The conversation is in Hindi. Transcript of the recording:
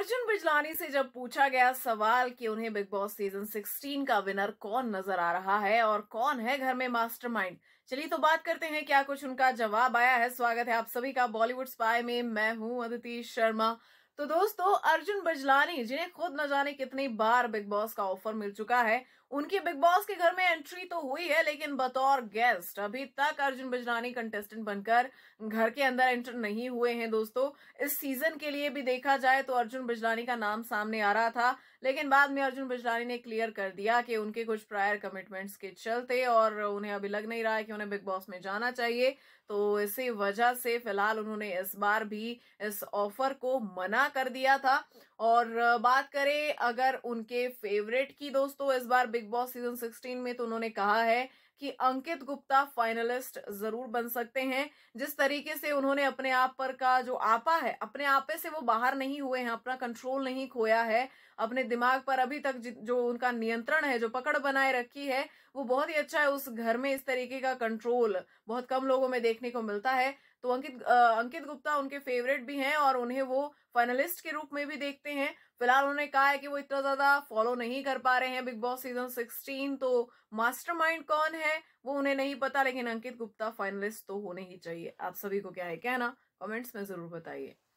अर्जुन बिजलानी से जब पूछा गया सवाल कि उन्हें बिग बॉस सीजन 16 का विनर कौन नजर आ रहा है और कौन है घर में मास्टरमाइंड चलिए तो बात करते हैं क्या कुछ उनका जवाब आया है स्वागत है आप सभी का बॉलीवुड स्पाई में मैं हूं अदिति शर्मा तो दोस्तों अर्जुन बजलानी जिन्हें खुद न जाने कितनी बार बिग बॉस का ऑफर मिल चुका है उनकी बिग बॉस के घर में एंट्री तो हुई है लेकिन बतौर गेस्ट अभी तक अर्जुन बजलानी कंटेस्टेंट बनकर घर के अंदर एंटर नहीं हुए हैं दोस्तों इस सीजन के लिए भी देखा जाए तो अर्जुन बजलानी का नाम सामने आ रहा था लेकिन बाद में अर्जुन बजलानी ने क्लियर कर दिया कि उनके कुछ प्रायर कमिटमेंट्स के चलते और उन्हें अभी लग नहीं रहा है कि उन्हें बिग बॉस में जाना चाहिए तो इसी वजह से फिलहाल उन्होंने इस बार भी इस ऑफर को मना मना कर दिया था और बात करें अगर उनके फेवरेट की दोस्तों इस बार बिग बॉस सीजन 16 में तो उन्होंने कहा है कि अंकित गुप्ता फाइनलिस्ट जरूर बन सकते हैं जिस तरीके से उन्होंने अपने आप पर का जो आपा है अपने आपे से वो बाहर नहीं हुए हैं अपना कंट्रोल नहीं खोया है अपने दिमाग पर अभी तक जो उनका नियंत्रण है जो पकड़ बनाए रखी है वो बहुत ही अच्छा है उस घर में इस तरीके का कंट्रोल बहुत कम लोगों में देखने को मिलता है तो अंकित अंकित गुप्ता उनके फेवरेट भी हैं और उन्हें वो फाइनलिस्ट के रूप में भी देखते सकते हैं फिलहाल उन्होंने कहा है कि वो इतना ज्यादा फॉलो नहीं कर पा रहे हैं बिग बॉस सीजन 16 तो मास्टरमाइंड कौन है वो उन्हें नहीं पता लेकिन अंकित गुप्ता फाइनलिस्ट तो होने ही चाहिए आप सभी को क्या है कहना कमेंट्स में जरूर बताइए